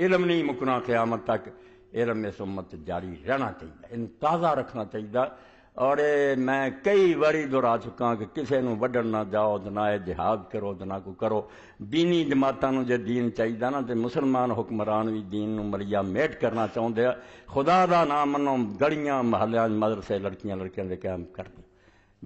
علم نہیں مکنا قیامت تک علم اس امت جاری رہنا چاہیے ان تازہ رکھنا چاہیے اور میں کئی باری دہرا چکا کہ کسی نو وڈن نہ جاؤ نہ جہاد کرو نہ کو کرو دینی جماعتوں جے دین چاہیے نا تے مسلمان حکمران بھی دین نو مریا میٹ کرنا چاہتے خدا دا نام منو گڑیاں محلیاں مدرسے لڑکیاں لڑکیاں دے قائم کر دیں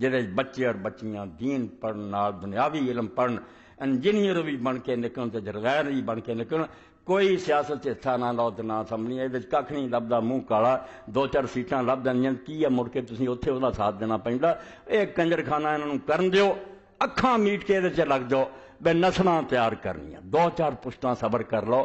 جہے بچے اور بچیاں دین پڑھن دنیاوی علم پڑھن انجینئر بھی بن کے نکلن تے جرغیر بھی بن کے نکلن کوئی سیاست حصہ نہ لو تو نہ سمجھنی یہ کھ نہیں لبدا منہ کالا دو چار سیٹاں لب دیں کی ہے مڑ کے تھی اتنے وہ ساتھ دینا پہنتا یہ کنجر خانہ انہوں کرن دیو اکھاں میٹ کے یہ لگ جاؤ بے نسل تیار کرنی دو چار پشتاں صبر کر لو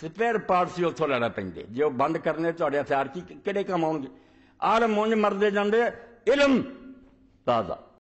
ਸਪੇਅਰ ਪਾਰਟਸ ਹੀ ਉੱਥੋਂ ਲੈਣਾ ਪੈਂਦੇ ਜੇ ਉਹ ਬੰਦ ਕਰਨੇ ਤੁਹਾਡੇ ਹਥਿਆਰ ਕੀ ਕਿਹੜੇ ਕੰਮ ਆਉਣਗੇ ਆਲਮ ਮੁੰਜ ਮਰਦੇ ਜਾਂਦੇ ਇਲਮ ਤਾਜ਼ਾ